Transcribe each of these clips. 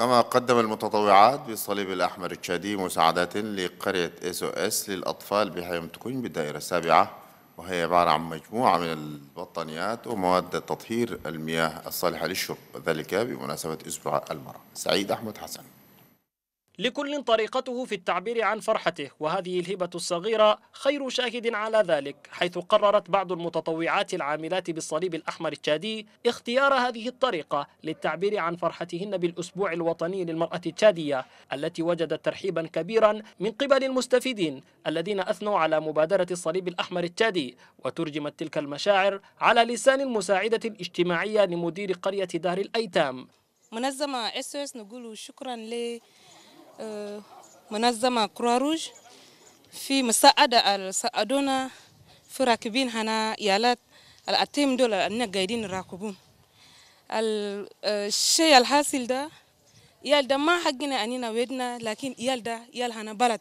كما قدم المتطوعات بالصليب الأحمر التشادي مساعدات لقرية اس او اس للأطفال بحي تكون بالدائرة السابعة وهي عبارة عن مجموعة من البطانيات ومواد تطهير المياه الصالحة للشرب وذلك بمناسبة أسبوع المرأة سعيد أحمد حسن لكل طريقته في التعبير عن فرحته وهذه الهبة الصغيرة خير شاهد على ذلك حيث قررت بعض المتطوعات العاملات بالصليب الأحمر التشادي اختيار هذه الطريقة للتعبير عن فرحتهن بالأسبوع الوطني للمرأة التشادية التي وجدت ترحيبا كبيرا من قبل المستفيدين الذين أثنوا على مبادرة الصليب الأحمر التشادي وترجمت تلك المشاعر على لسان المساعدة الاجتماعية لمدير قرية دار الأيتام منظمة اس نقول شكرا ل منظمة كروروج في مساعدة ساعدونا في راكبين هنا يالات الأتيم دول أننا قايدين راكبون الشيء الحاصل ده يال ده ما حقنا أننا ويدنا لكن يال ده يال هنا بلد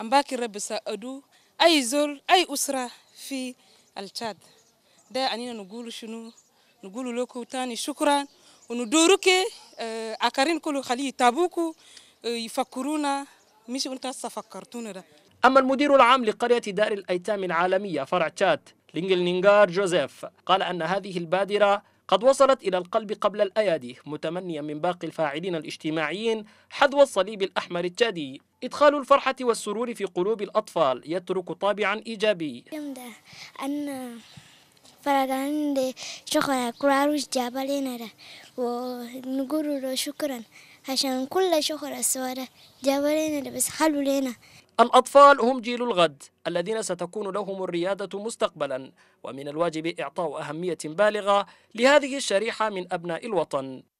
أم باكر رب ساعدو أي زول أي أسرة في الشاد ده أننا نقول شنو نقول لكم تاني شكرا وندورك آه، أكارين كله خليه تابوكو آه، يفكرونا مش انت هسه فكرتونا ده أما المدير العام لقرية دار الأيتام العالمية فرع تشاد لينجل نينجار جوزيف قال أن هذه البادرة قد وصلت إلى القلب قبل الأيادي متمنيا من باقي الفاعلين الاجتماعيين حذو الصليب الأحمر التشادي إدخال الفرحة والسرور في قلوب الأطفال يترك طابعا إيجابي أن فرغان شكرا كراروش جابا لنا ده ونقول له شكرا عشان كل شكر سوارة جابا لنا بس حلو لنا الأطفال هم جيل الغد الذين ستكون لهم الريادة مستقبلا ومن الواجب إعطاء أهمية بالغة لهذه الشريحة من أبناء الوطن